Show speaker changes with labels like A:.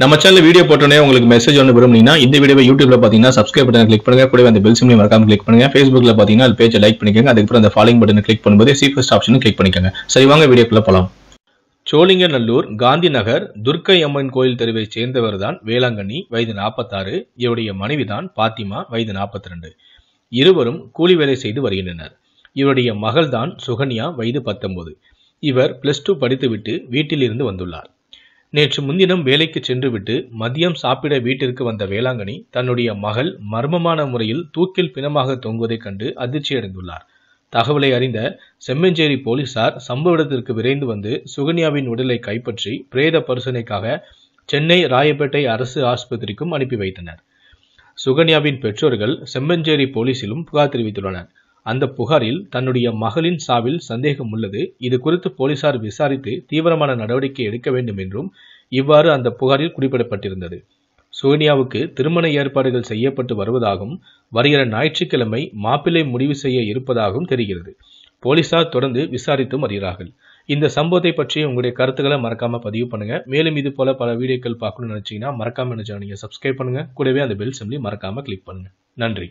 A: நம்ம channel video போட்டோன்னே உங்களுக்கு மெசேஜ் ஒன்று விரும்புனீங்கன்னா இந்த வீடியோ யூடியூப்ல பார்த்தீங்கன்னா சப்ஸ்கிரைப் பட்டன் கிளிக் பண்ணுங்க கூட அந்த பெல் சிம்லையும் மறக்காம கிளிக் பண்ணுங்க ஃபேஸ்புக்ல பார்த்தீங்கன்னா அது பேஜை லைக் பண்ணிக்கோங்க அதுக்கப்புறம் அந்த ஃபாலோயிங் பட்டன் கிளிக் பண்ணும்போது சீஃபஸ்ட் ஆப்ஷனும் கிளிக் பண்ணிக்கோங்க சரி வாங்க வீடியோக்குள்ள போகலாம்
B: சோழிங்கநல்லூர் காந்தி நகர் துர்க்கை அம்மன் கோயில் தெருவை சேர்ந்தவர் தான் வேளாங்கண்ணி வயது நாற்பத்தாறு இவருடைய மனைவி தான் பாத்திமா வயது நாற்பத்தி ரெண்டு இருவரும் கூலி வேலை செய்து வருகின்றனர் இவருடைய மகள்தான் சுகன்யா வயது பத்தொன்பது இவர் பிளஸ் டூ படித்துவிட்டு வீட்டில் இருந்து வந்துள்ளார் நேற்று முன்தினம் வேலைக்கு சென்றுவிட்டு மதியம் சாப்பிட வீட்டிற்கு வந்த வேளாங்கண்ணி தன்னுடைய மகள் மர்மமான முறையில் தூக்கில் பிணமாக தொங்குவதைக் கண்டு அதிர்ச்சியடைந்துள்ளார் தகவலை அறிந்த செம்மஞ்சேரி போலீசார் சம்பவ இடத்திற்கு விரைந்து வந்து சுகன்யாவின் உடலை கைப்பற்றி பிரேத பரிசோதனைக்காக சென்னை ராயப்பேட்டை அரசு ஆஸ்பத்திரிக்கும் அனுப்பி வைத்தனர் சுகன்யாவின் பெற்றோர்கள் செம்மஞ்சேரி போலீசிலும் புகார் தெரிவித்துள்ளனர் அந்த புகாரில் தன்னுடைய மகளின் சாவில் சந்தேகம் உள்ளது இது குறித்து போலீசார் விசாரித்து தீவிரமான நடவடிக்கை எடுக்க வேண்டும் என்றும் இவ்வாறு அந்த புகாரில் குறிப்பிடப்பட்டிருந்தது சோனியாவுக்கு திருமண ஏற்பாடுகள் செய்யப்பட்டு வருவதாகவும் வருகிற ஞாயிற்றுக்கிழமை மாப்பிள்ளை முடிவு செய்ய இருப்பதாகவும் தெரிகிறது போலீசார் தொடர்ந்து விசாரித்தும் வருகிறார்கள் இந்த சம்பவத்தை பற்றி உங்களுடைய கருத்துக்களை மறக்காம பதிவு பண்ணுங்க மேலும் இது போல பல வீடியோக்கள் பார்க்கணும்னு நினைச்சீங்கன்னா மறக்காம நினைச்சா நீங்க சப்ஸ்கிரைப் பண்ணுங்க கூடவே அந்த பெல் சிம்லி மறக்காம கிளிக் பண்ணுங்க நன்றி